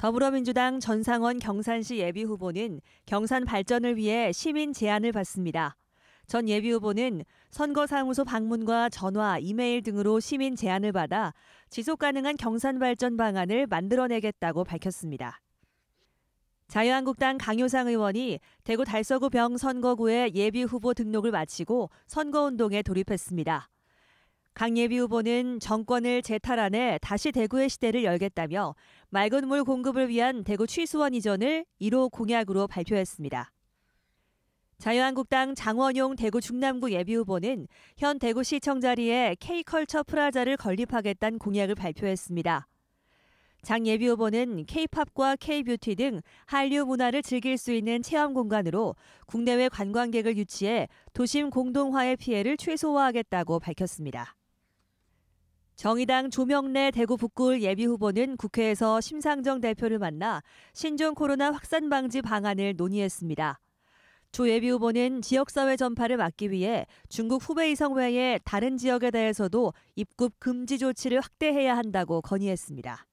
더불어민주당 전상원 경산시 예비후보는 경산 발전을 위해 시민 제안을 받습니다. 전 예비후보는 선거사무소 방문과 전화, 이메일 등으로 시민 제안을 받아 지속 가능한 경산 발전 방안을 만들어내겠다고 밝혔습니다. 자유한국당 강효상 의원이 대구 달서구 병선거구에 예비후보 등록을 마치고 선거운동에 돌입했습니다. 강예비 후보는 정권을 재탈환해 다시 대구의 시대를 열겠다며 맑은 물 공급을 위한 대구 취수원 이전을 1호 공약으로 발표했습니다. 자유한국당 장원용 대구 중남구 예비 후보는 현 대구시청 자리에 K컬처 프라자를 건립하겠다는 공약을 발표했습니다. 장 예비 후보는 K-팝과 K-뷰티 등 한류 문화를 즐길 수 있는 체험 공간으로 국내외 관광객을 유치해 도심 공동화의 피해를 최소화하겠다고 밝혔습니다. 정의당 조명래 대구 북구 예비 후보는 국회에서 심상정 대표를 만나 신종 코로나 확산 방지 방안을 논의했습니다. 조 예비 후보는 지역사회 전파를 막기 위해 중국 후베이성 외에 다른 지역에 대해서도 입국 금지 조치를 확대해야 한다고 건의했습니다.